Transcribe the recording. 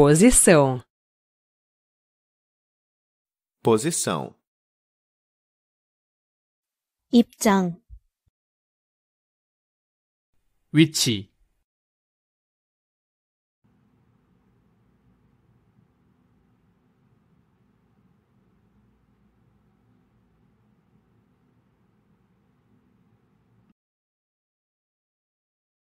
Posição. Posição. 입장. 위치